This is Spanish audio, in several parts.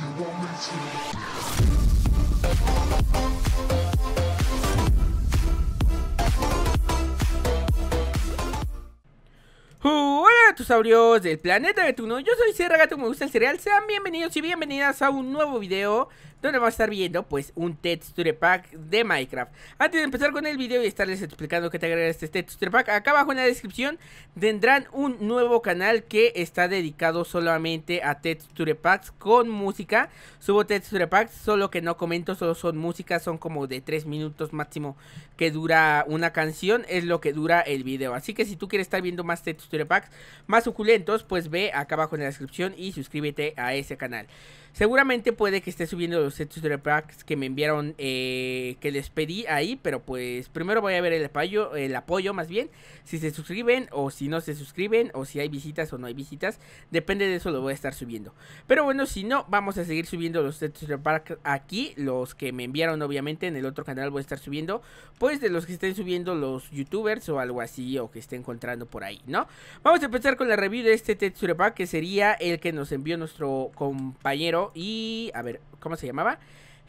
you want me to. gatosaurios del planeta Gatuno, yo soy Sierra Gato, me gusta el cereal Sean bienvenidos y bienvenidas a un nuevo video Donde vamos a estar viendo pues un texture pack de Minecraft Antes de empezar con el video y estarles explicando qué te agrega este texture pack Acá abajo en la descripción tendrán un nuevo canal que está dedicado solamente a texture packs con música Subo texture packs, solo que no comento, solo son música, son como de 3 minutos máximo que dura una canción Es lo que dura el video, así que si tú quieres estar viendo más texture packs más suculentos, pues ve acá abajo en la descripción y suscríbete a ese canal. Seguramente puede que esté subiendo los sets de packs que me enviaron, eh, que les pedí ahí, pero pues primero voy a ver el apoyo, el apoyo más bien, si se suscriben o si no se suscriben, o si hay visitas o no hay visitas, depende de eso lo voy a estar subiendo. Pero bueno, si no, vamos a seguir subiendo los sets de packs aquí, los que me enviaron obviamente en el otro canal voy a estar subiendo, pues de los que estén subiendo los youtubers o algo así, o que estén encontrando por ahí, ¿no? Vamos a empezar con con la review de este pack que sería el que nos envió nuestro compañero y, a ver, ¿cómo se llamaba?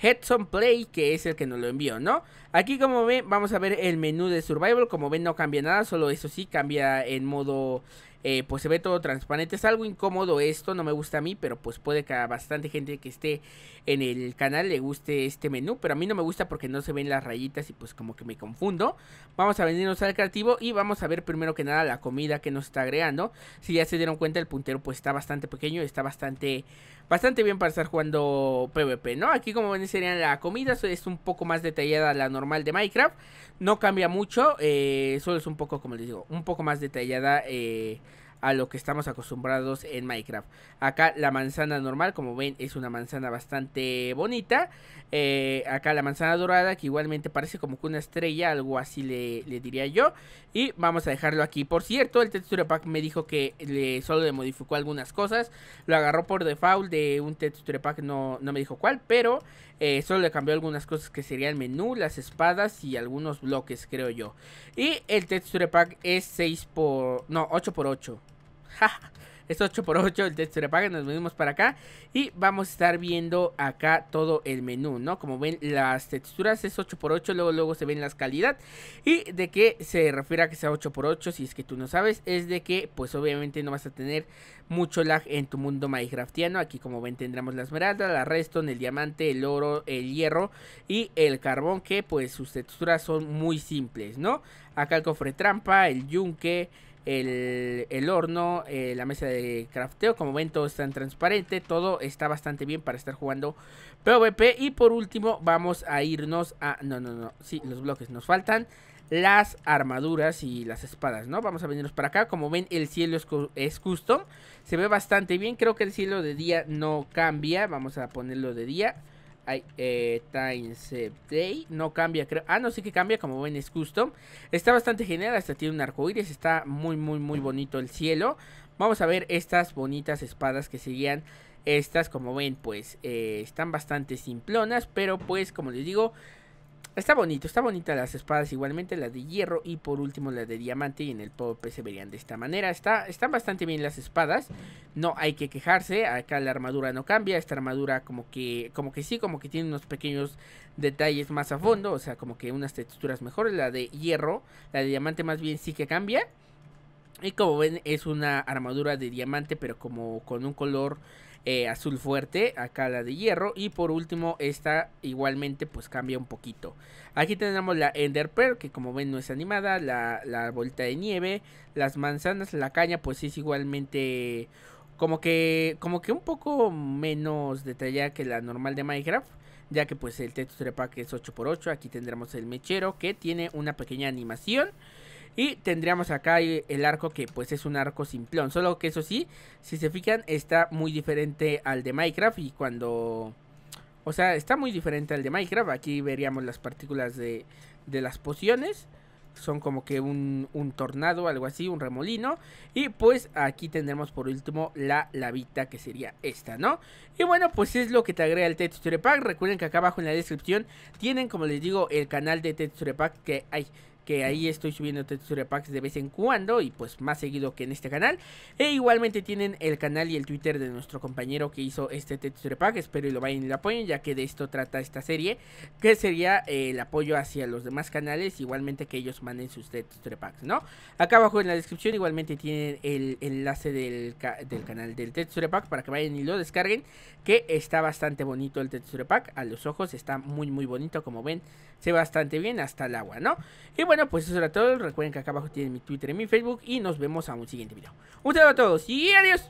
Headson Play, que es el que nos lo envió, ¿no? Aquí como ven, vamos a ver el menú de Survival, como ven no cambia nada, solo eso sí cambia en modo eh, pues se ve todo transparente. Es algo incómodo esto, no me gusta a mí, pero pues puede que a bastante gente que esté en el canal le guste este menú. Pero a mí no me gusta porque no se ven las rayitas y pues como que me confundo. Vamos a venirnos al creativo y vamos a ver primero que nada la comida que nos está agregando. Si ya se dieron cuenta, el puntero pues está bastante pequeño, está bastante, bastante bien para estar jugando PvP, ¿no? Aquí como ven sería la comida, es un poco más detallada la normal de Minecraft. No cambia mucho, eh, solo es un poco, como les digo, un poco más detallada. Eh, a lo que estamos acostumbrados en Minecraft. Acá la manzana normal, como ven, es una manzana bastante bonita. Eh, acá la manzana dorada, que igualmente parece como que una estrella, algo así le, diría yo. Y vamos a dejarlo aquí. Por cierto, el texture pack me dijo que solo le modificó algunas cosas. Lo agarró por default de un texture pack, no, no me dijo cuál, pero... Eh, solo le cambió algunas cosas que serían el menú, las espadas y algunos bloques, creo yo. Y el texture pack es 6 por... No, 8 por 8. Ja es 8x8, el texto de nos venimos para acá y vamos a estar viendo acá todo el menú, ¿no? Como ven, las texturas es 8x8, luego luego se ven las calidad y de qué se refiere a que sea 8x8, si es que tú no sabes, es de que pues obviamente no vas a tener mucho lag en tu mundo Minecraftiano, aquí como ven tendremos la esmeralda, la redstone, el diamante, el oro, el hierro y el carbón que pues sus texturas son muy simples, ¿no? Acá el cofre trampa, el yunque, el, horno, eh, la mesa de crafteo. Como ven, todo está en transparente, todo está bastante bien para estar jugando PvP. Y por último, vamos a irnos a... No, no, no, sí, los bloques nos faltan las armaduras y las espadas, ¿no? Vamos a venirnos para acá. Como ven, el cielo es, es, custom. Se ve bastante bien. Creo que el cielo de día no cambia. Vamos a ponerlo de día. Ay, eh, Time Day. No cambia, creo. Ah, no, sí que cambia, como ven, es custom. Está bastante genial, hasta tiene un arco iris. Está muy, muy, muy bonito el cielo. Vamos a ver estas bonitas espadas que serían Estas, como ven, pues eh, están bastante simplonas. Pero pues, como les digo, Está bonito, está bonita las espadas, igualmente las de hierro y por último las de diamante y en el pop se verían de esta manera. Está, están bastante bien las espadas, no hay que quejarse, acá la armadura no cambia, esta armadura como que, como que sí, como que tiene unos pequeños detalles más a fondo, o sea, como que unas texturas mejores, la de hierro, la de diamante más bien sí que cambia. Y como ven, es una armadura de diamante, pero como con un color eh, azul fuerte, acá la de hierro. Y por último, esta igualmente pues cambia un poquito. Aquí tenemos la Ender Pearl, que como ven no es animada, la, la de nieve, las manzanas, la caña, pues es igualmente como que, como que un poco menos detallada que la normal de Minecraft ya que pues el Tetris Pack es 8x8, aquí tendremos el mechero que tiene una pequeña animación y tendríamos acá eh, el arco que pues es un arco simplón. Solo que eso sí, si se fijan, está muy diferente al de Minecraft. Y cuando... O sea, está muy diferente al de Minecraft. Aquí veríamos las partículas de, las pociones. Son como que un, un tornado, algo así, un remolino. Y pues aquí tendremos por último la lavita que sería esta, ¿no? Y bueno, pues es lo que te agrega el Texture Pack. Recuerden que acá abajo en la descripción tienen, como les digo, el canal de Texture Pack que hay que ahí estoy subiendo texture packs de vez en cuando y pues más seguido que en este canal. E igualmente tienen el canal y el Twitter de nuestro compañero que hizo este texture pack, espero y lo vayan y lo apoyen ya que de esto trata esta serie, que sería eh, el apoyo hacia los demás canales, igualmente que ellos manden sus texture packs, ¿no? Acá abajo en la descripción igualmente tienen el enlace del, canal del texture pack para que vayan y lo descarguen, que está bastante bonito el texture pack, a los ojos está muy muy bonito como ven se bastante bien hasta el agua, ¿no? Y bueno, pues eso era todo. Recuerden que acá abajo tienen mi Twitter y mi Facebook. Y nos vemos a un siguiente video. Un saludo a todos y adiós.